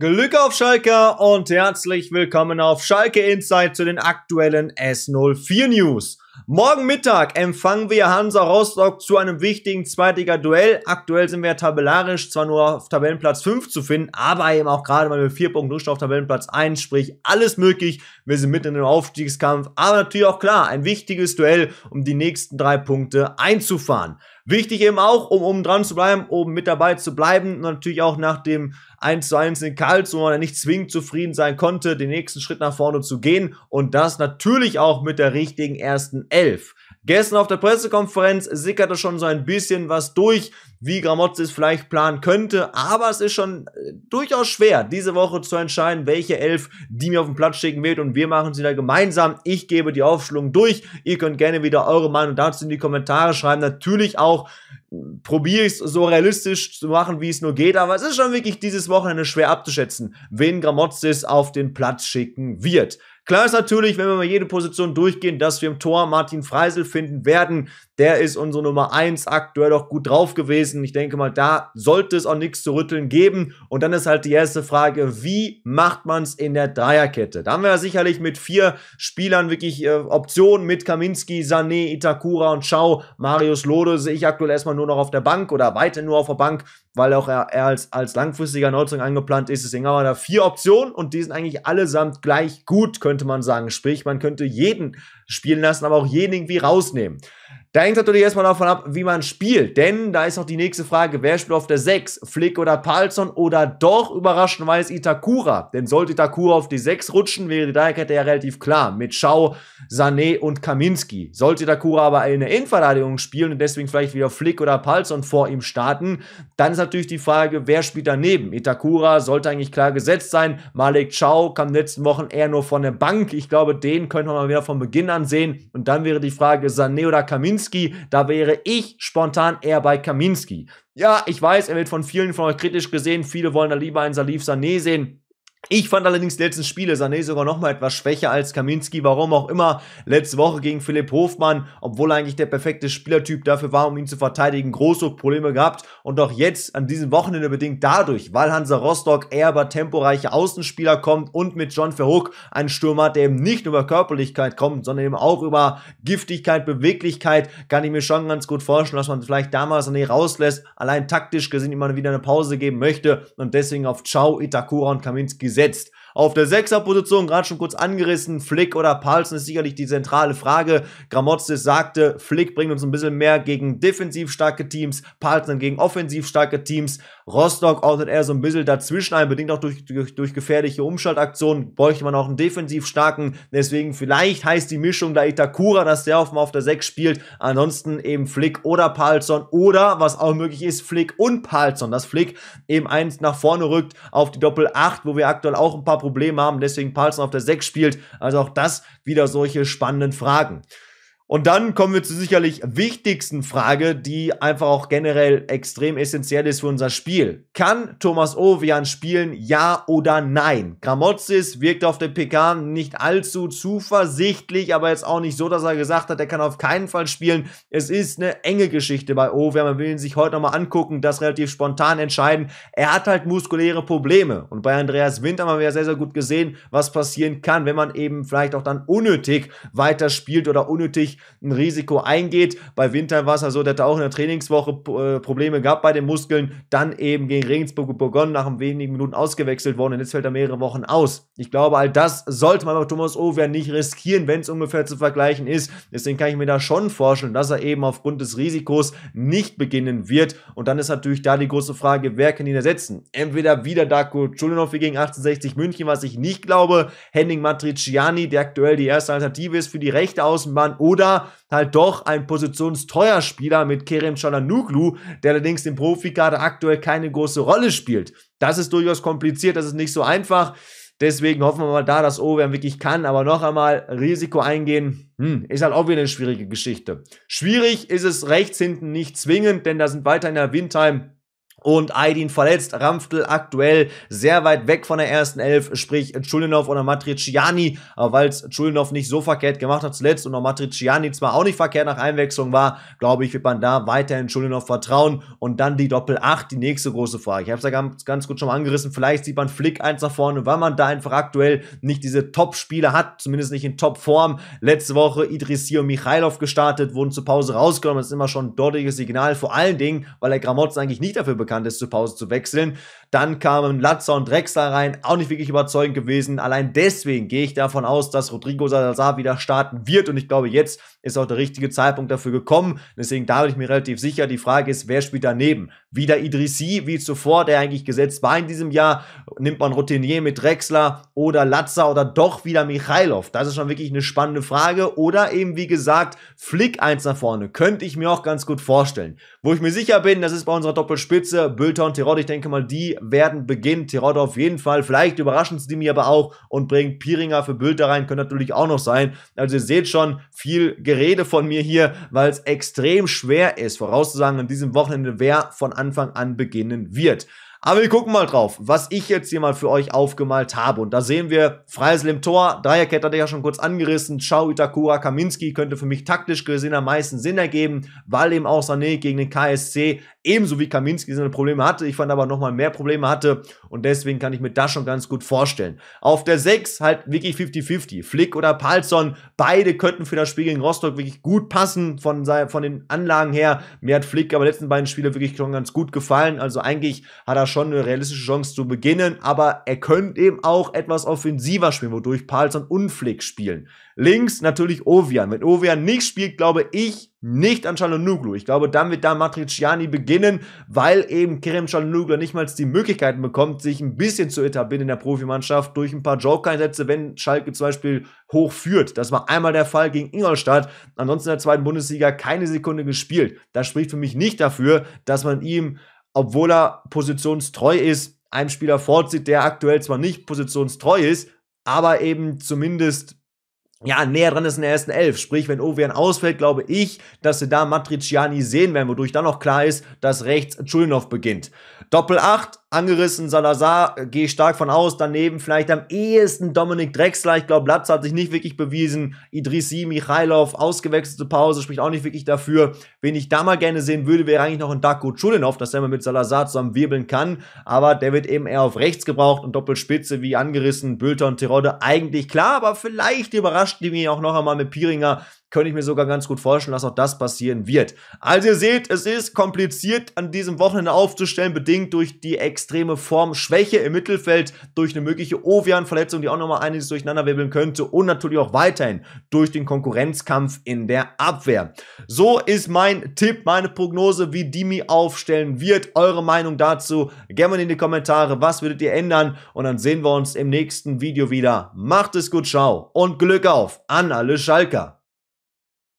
Glück auf Schalke und herzlich willkommen auf Schalke Insight zu den aktuellen S04 News. Morgen Mittag empfangen wir Hansa Rostock zu einem wichtigen Zweitliga-Duell. Aktuell sind wir tabellarisch zwar nur auf Tabellenplatz 5 zu finden, aber eben auch gerade mal mit 4 Punkten Rückstand auf Tabellenplatz 1, sprich alles möglich. Wir sind mitten im Aufstiegskampf, aber natürlich auch klar, ein wichtiges Duell, um die nächsten drei Punkte einzufahren. Wichtig eben auch, um oben dran zu bleiben, oben mit dabei zu bleiben, und natürlich auch nach dem 1 zu 1 in Karlsruhe, wo er nicht zwingend zufrieden sein konnte, den nächsten Schritt nach vorne zu gehen und das natürlich auch mit der richtigen ersten Elf. Gestern auf der Pressekonferenz sickerte schon so ein bisschen was durch, wie Gramozzi es vielleicht planen könnte, aber es ist schon äh, durchaus schwer, diese Woche zu entscheiden, welche Elf die mir auf den Platz schicken wird und wir machen sie da gemeinsam. Ich gebe die Aufstellung durch. Ihr könnt gerne wieder eure Meinung dazu in die Kommentare schreiben. Natürlich auch probiere ich es so realistisch zu machen, wie es nur geht, aber es ist schon wirklich dieses Wochenende schwer abzuschätzen, wen Gramotzes auf den Platz schicken wird. Klar ist natürlich, wenn wir mal jede Position durchgehen, dass wir im Tor Martin Freisel finden werden. Der ist unsere Nummer 1 aktuell auch gut drauf gewesen. Ich denke mal, da sollte es auch nichts zu rütteln geben. Und dann ist halt die erste Frage, wie macht man es in der Dreierkette? Da haben wir ja sicherlich mit vier Spielern wirklich äh, Optionen mit Kaminski, Sané, Itakura und Schau. Marius Lode sehe ich aktuell erstmal nur noch auf der Bank oder weiter nur auf der Bank weil auch er, er als, als langfristiger Neuzugang angeplant ist. Deswegen haben wir da vier Optionen und die sind eigentlich allesamt gleich gut, könnte man sagen. Sprich, man könnte jeden spielen lassen, aber auch jeden irgendwie rausnehmen. Da hängt natürlich erstmal davon ab, wie man spielt. Denn da ist noch die nächste Frage, wer spielt auf der 6? Flick oder Palzon oder doch überraschenderweise Itakura? Denn sollte Itakura auf die 6 rutschen, wäre die Dreierkette ja relativ klar. Mit Schau, Sané und Kaminski. Sollte Itakura aber eine der Innenverteidigung spielen und deswegen vielleicht wieder Flick oder Palzon vor ihm starten, dann ist natürlich die Frage, wer spielt daneben? Itakura sollte eigentlich klar gesetzt sein. Malik Chow kam letzten Wochen eher nur von der Bank. Ich glaube, den können wir mal wieder von Beginn an sehen. Und dann wäre die Frage Sané oder Kaminski. Da wäre ich spontan eher bei Kaminski. Ja, ich weiß, er wird von vielen von euch kritisch gesehen. Viele wollen da lieber einen Salif Sané sehen. Ich fand allerdings die letzten Spiele Sané eh sogar nochmal etwas schwächer als Kaminski, warum auch immer. Letzte Woche gegen Philipp Hofmann, obwohl eigentlich der perfekte Spielertyp dafür war, um ihn zu verteidigen, große Probleme gehabt. Und auch jetzt, an diesem Wochenende bedingt dadurch, weil Hansa Rostock eher über temporeiche Außenspieler kommt und mit John Verhoek einen Stürmer hat, der eben nicht nur über Körperlichkeit kommt, sondern eben auch über Giftigkeit, Beweglichkeit, kann ich mir schon ganz gut vorstellen, dass man vielleicht damals Sané rauslässt, allein taktisch gesehen immer wieder eine Pause geben möchte und deswegen auf Ciao, Itakura und Kaminski gesetzt. Auf der Sechserposition, gerade schon kurz angerissen, Flick oder Paulsen ist sicherlich die zentrale Frage. Gramotzis sagte, Flick bringt uns ein bisschen mehr gegen defensiv starke Teams, Paulsen gegen offensiv starke Teams. Rostock ordnet eher so ein bisschen dazwischen ein, bedingt auch durch, durch, durch gefährliche Umschaltaktionen, bräuchte man auch einen defensiv starken, deswegen vielleicht heißt die Mischung da Itakura, dass der auf, auf der 6 spielt, ansonsten eben Flick oder Palzon oder, was auch möglich ist, Flick und Palzon, dass Flick eben eins nach vorne rückt auf die Doppel 8, wo wir aktuell auch ein paar Probleme haben, deswegen Palzon auf der 6 spielt, also auch das wieder solche spannenden Fragen. Und dann kommen wir zur sicherlich wichtigsten Frage, die einfach auch generell extrem essentiell ist für unser Spiel. Kann Thomas Ovian spielen, ja oder nein? Gramozis wirkt auf der PK nicht allzu zuversichtlich, aber jetzt auch nicht so, dass er gesagt hat, er kann auf keinen Fall spielen. Es ist eine enge Geschichte bei Ovian. Man will ihn sich heute nochmal angucken, das relativ spontan entscheiden. Er hat halt muskuläre Probleme. Und bei Andreas Winter haben wir ja sehr, sehr gut gesehen, was passieren kann, wenn man eben vielleicht auch dann unnötig weiter spielt oder unnötig ein Risiko eingeht. Bei Winter war es ja so, der hat auch in der Trainingswoche äh, Probleme gehabt bei den Muskeln, dann eben gegen Regensburg und Burgon nach wenigen Minuten ausgewechselt worden und jetzt fällt er mehrere Wochen aus. Ich glaube, all das sollte man bei Thomas Over nicht riskieren, wenn es ungefähr zu vergleichen ist. Deswegen kann ich mir da schon vorstellen, dass er eben aufgrund des Risikos nicht beginnen wird. Und dann ist natürlich da die große Frage, wer kann ihn ersetzen? Entweder wieder Darko Chulinov gegen 1860 München, was ich nicht glaube, Henning Matriciani, der aktuell die erste Alternative ist für die rechte Außenbahn, oder China halt doch ein positionsteuer Spieler mit Kerem Chalanoglu, der allerdings im Profikader aktuell keine große Rolle spielt. Das ist durchaus kompliziert, das ist nicht so einfach. Deswegen hoffen wir mal da, dass Owen wirklich kann, aber noch einmal Risiko eingehen, hm, ist halt auch wieder eine schwierige Geschichte. Schwierig ist es rechts hinten nicht zwingend, denn da sind weiterhin der Windheim und Aydin verletzt. Ramftel aktuell sehr weit weg von der ersten Elf, sprich Chulinov oder Matriciani, aber weil es Chulinov nicht so verkehrt gemacht hat zuletzt und auch Matriciani zwar auch nicht verkehrt nach Einwechslung war, glaube ich, wird man da weiterhin Chulinov vertrauen und dann die Doppel 8, die nächste große Frage. Ich habe es ja ganz, ganz gut schon mal angerissen, vielleicht sieht man Flick eins nach vorne, weil man da einfach aktuell nicht diese top spiele hat, zumindest nicht in Top-Form. Letzte Woche Idrissi und Michailov gestartet, wurden zur Pause rausgenommen, das ist immer schon ein deutliches Signal, vor allen Dingen, weil der Gramotz eigentlich nicht dafür bekannt kann, das zur Pause zu wechseln. Dann kamen Latzer und Drexler rein, auch nicht wirklich überzeugend gewesen. Allein deswegen gehe ich davon aus, dass Rodrigo Salazar wieder starten wird. Und ich glaube, jetzt ist auch der richtige Zeitpunkt dafür gekommen. Deswegen da bin ich mir relativ sicher. Die Frage ist, wer spielt daneben? Wieder Idrissi, wie zuvor, der eigentlich gesetzt war in diesem Jahr. Nimmt man Routinier mit Drexler oder Latzer oder doch wieder Michailov? Das ist schon wirklich eine spannende Frage. Oder eben, wie gesagt, Flick eins nach vorne. Könnte ich mir auch ganz gut vorstellen. Wo ich mir sicher bin, das ist bei unserer Doppelspitze. Bülter und Terod, ich denke mal, die werden beginnen. Tirode auf jeden Fall. Vielleicht überraschen sie mich aber auch und bringen Piringer für Bild da rein. Könnte natürlich auch noch sein. Also ihr seht schon viel Gerede von mir hier, weil es extrem schwer ist, vorauszusagen an diesem Wochenende, wer von Anfang an beginnen wird. Aber wir gucken mal drauf, was ich jetzt hier mal für euch aufgemalt habe. Und da sehen wir Freisel im Tor, Dreierkette hatte ich ja schon kurz angerissen, Schau, Itakura, Kaminski könnte für mich taktisch gesehen am meisten Sinn ergeben, weil eben auch Sané gegen den KSC ebenso wie Kaminski seine Probleme hatte. Ich fand aber nochmal mehr Probleme hatte und deswegen kann ich mir das schon ganz gut vorstellen. Auf der 6 halt wirklich 50-50. Flick oder Palzon, beide könnten für das Spiel gegen Rostock wirklich gut passen von, von den Anlagen her. Mir hat Flick aber letzten beiden Spiele wirklich schon ganz gut gefallen. Also eigentlich hat er schon eine realistische Chance zu beginnen, aber er könnte eben auch etwas offensiver spielen, wodurch Palsson und Flick spielen. Links natürlich Ovian. Wenn Ovian nicht spielt, glaube ich nicht an Chalonuglu. Ich glaube, dann wird da Matriciani beginnen, weil eben Kerem Chalonuglu nicht mal die Möglichkeiten bekommt, sich ein bisschen zu etablieren in der Profimannschaft durch ein paar Joker-Einsätze, wenn Schalke zum Beispiel hochführt. Das war einmal der Fall gegen Ingolstadt. Ansonsten in der zweiten Bundesliga keine Sekunde gespielt. Das spricht für mich nicht dafür, dass man ihm obwohl er positionstreu ist, einem Spieler vorzieht, der aktuell zwar nicht positionstreu ist, aber eben zumindest ja, näher dran ist in der ersten Elf. Sprich, wenn Ovian ausfällt, glaube ich, dass wir da Matriciani sehen werden, wodurch dann noch klar ist, dass rechts Chulinov beginnt. Doppel 8, angerissen Salazar, äh, gehe ich stark von aus. Daneben vielleicht am ehesten Dominik Drexler. Ich glaube, Latz hat sich nicht wirklich bewiesen. Idrissi, Michailov, ausgewechselte Pause, spricht auch nicht wirklich dafür. Wen ich da mal gerne sehen würde, wäre eigentlich noch ein Darko Chulinov, dass er mal mit Salazar zusammen wirbeln kann. Aber der wird eben eher auf rechts gebraucht und Doppelspitze wie angerissen, Bülter und Tirode eigentlich klar, aber vielleicht überrascht überrascht mich auch noch einmal mit Piringer, könnte ich mir sogar ganz gut vorstellen, dass auch das passieren wird. Also ihr seht, es ist kompliziert an diesem Wochenende aufzustellen, bedingt durch die extreme Formschwäche im Mittelfeld, durch eine mögliche Ovian-Verletzung, die auch nochmal einiges durcheinanderwirbeln könnte und natürlich auch weiterhin durch den Konkurrenzkampf in der Abwehr. So ist mein Tipp, meine Prognose, wie Dimi aufstellen wird. Eure Meinung dazu gerne mal in die Kommentare. Was würdet ihr ändern? Und dann sehen wir uns im nächsten Video wieder. Macht es gut, ciao und Glück auf an alle Schalker.